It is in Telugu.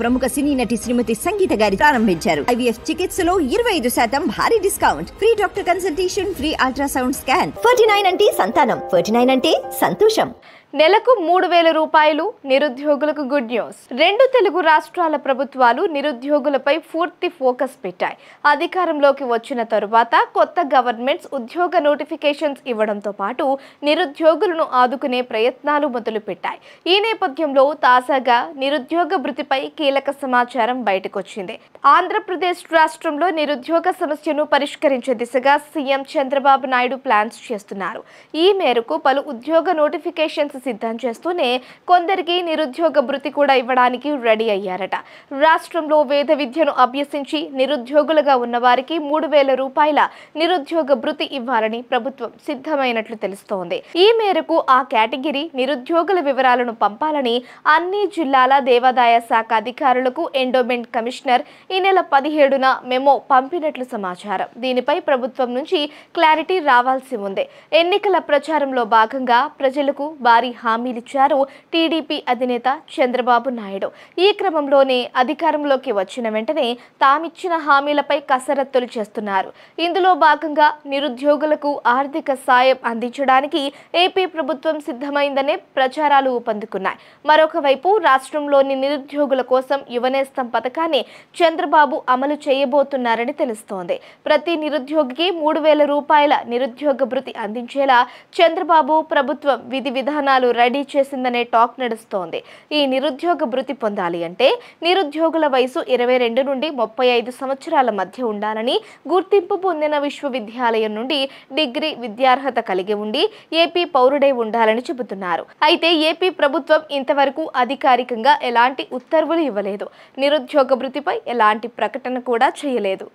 ప్రముఖ సినీ నటి శ్రీమతి సంగీత గారి ప్రారంభించారు ఐవీఎఫ్ చికిత్సలో ఇరవై ఐదు శాతం భారీ discount free doctor consultation free ultrasound scan forty nine అంటే సంతానం ఫార్టీ నైన్ అంటే సంతోషం నెలకు మూడు వేల రూపాయలు నిరుద్యోగులకు గుడ్ న్యూస్ రెండు తెలుగు రాష్ట్రాల ప్రభుత్వాలు నిరుద్యోగులపై పూర్తి ఫోకస్ పెట్టాయి అధికారంలోకి వచ్చిన తరువాత కొత్త గవర్నమెంట్స్ ఉద్యోగ నోటిఫికేషన్స్ ఇవ్వడంతో పాటు నిరుద్యోగులను ఆదుకునే ప్రయత్నాలు మొదలుపెట్టాయి ఈ నేపథ్యంలో తాజాగా నిరుద్యోగ భృతిపై కీలక సమాచారం బయటకొచ్చింది ఆంధ్రప్రదేశ్ రాష్ట్రంలో నిరుద్యోగ సమస్యను పరిష్కరించే దిశగా సీఎం చంద్రబాబు నాయుడు ప్లాన్స్ చేస్తున్నారు ఈ మేరకు పలు ఉద్యోగ నోటిఫికేషన్స్ సిద్ధం చేస్తూనే కొందరికి నిరుద్యోగ భృతి కూడా ఇవ్వడానికి రెడీ అయ్యారట రాష్ట్రంలో వేద విద్యను అభ్యసించి నిరుద్యోగులుగా ఉన్నవారికి మూడు వేల రూపాయల నిరుద్యోగ భృతి ఇవ్వాలని ప్రభుత్వం సిద్ధమైనట్లు తెలుస్తోంది ఈ మేరకు ఆ కేటగిరీ నిరుద్యోగుల వివరాలను పంపాలని అన్ని జిల్లాల దేవాదాయ శాఖ అధికారులకు ఎండోమెంట్ కమిషనర్ ఈ నెల పదిహేడున మెమో పంపినట్లు సమాచారం దీనిపై ప్రభుత్వం నుంచి క్లారిటీ రావాల్సి ఉంది ఎన్నికల ప్రచారంలో భాగంగా ప్రజలకు భారీ హామీలిచ్చారు టీడీపీ అధినేత చంద్రబాబు నాయుడు ఈ క్రమంలోనే అధికారంలోకి వచ్చిన వెంటనే తామిచ్చిన హామీలపై కసరత్తులు చేస్తున్నారు ఇందులో భాగంగా నిరుద్యోగులకు ఆర్థిక సాయం అందించడానికి ఏపీ ప్రభుత్వం సిద్ధమైందనే ప్రచారాలు ఊపందుకున్నాయి మరొక వైపు రాష్ట్రంలోని నిరుద్యోగుల కోసం యువనేస్తం పథకాన్ని చంద్రబాబు అమలు చేయబోతున్నారని తెలుస్తోంది ప్రతి నిరుద్యోగికి మూడు వేల రూపాయల నిరుద్యోగ భృతి అందించేలా చంద్రబాబు ప్రభుత్వం విధి విధానాలు ఉద్యోగాలు రెడీ చేసిందనే టాక్ నడుస్తోంది ఈ నిరుద్యోగ భృతి పొందాలి అంటే నిరుద్యోగుల వయసు ఇరవై రెండు నుండి ముప్పై ఐదు సంవత్సరాల మధ్య ఉండాలని గుర్తింపు పొందిన విశ్వవిద్యాలయం నుండి డిగ్రీ విద్యార్హత కలిగి ఉండి ఏపీ పౌరుడై ఉండాలని చెబుతున్నారు అయితే ఏపీ ప్రభుత్వం ఇంతవరకు అధికారికంగా ఎలాంటి ఉత్తర్వులు ఇవ్వలేదు నిరుద్యోగ భృతిపై ఎలాంటి ప్రకటన కూడా చేయలేదు